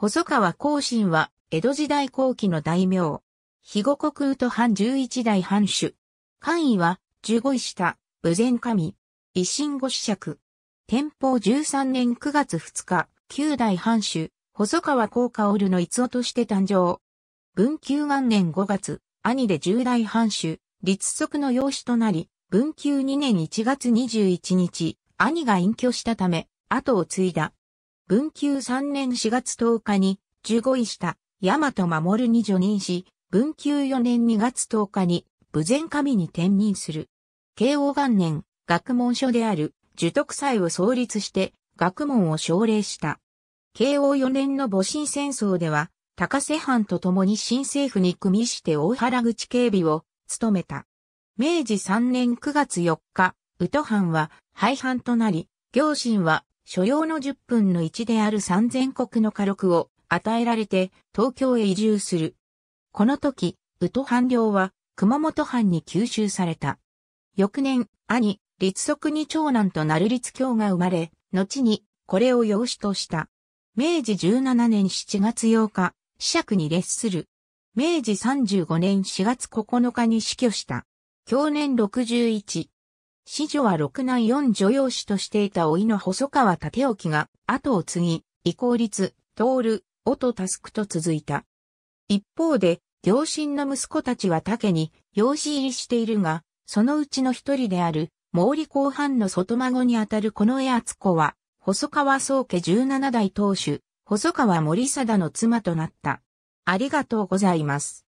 細川光信は、江戸時代後期の大名。肥後国宇都藩十一代藩主。官位は、十五位下、武前神。維新五子爵。天保十三年九月二日、九代藩主、細川光薫の逸夫として誕生。文久元年五月、兄で十代藩主、立足の養子となり、文久二年一月二十一日、兄が隠居したため、後を継いだ。文久3年4月10日に15位した大和守に除任し、文久4年2月10日に武前神に転任する。慶応元年、学問所である樹徳祭を創立して学問を奨励した。慶応4年の戊辰戦争では、高瀬藩と共に新政府に組みして大原口警備を務めた。明治3年9月4日、宇都藩は廃藩となり、行進は所要の10分の1である3000国の火力を与えられて東京へ移住する。この時、宇都藩領は熊本藩に吸収された。翌年、兄、立則に長男となる立教が生まれ、後にこれを養子とした。明治17年7月8日、死釈に列する。明治35年4月9日に死去した。去年61。子女は六男四女養子としていた老いの細川立沖が、後を継ぎ、伊率、通る、音タスクと続いた。一方で、両親の息子たちは竹に養子入りしているが、そのうちの一人である、毛利後半の外孫にあたるこの江厚子は、細川宗家17代当主、細川森貞の妻となった。ありがとうございます。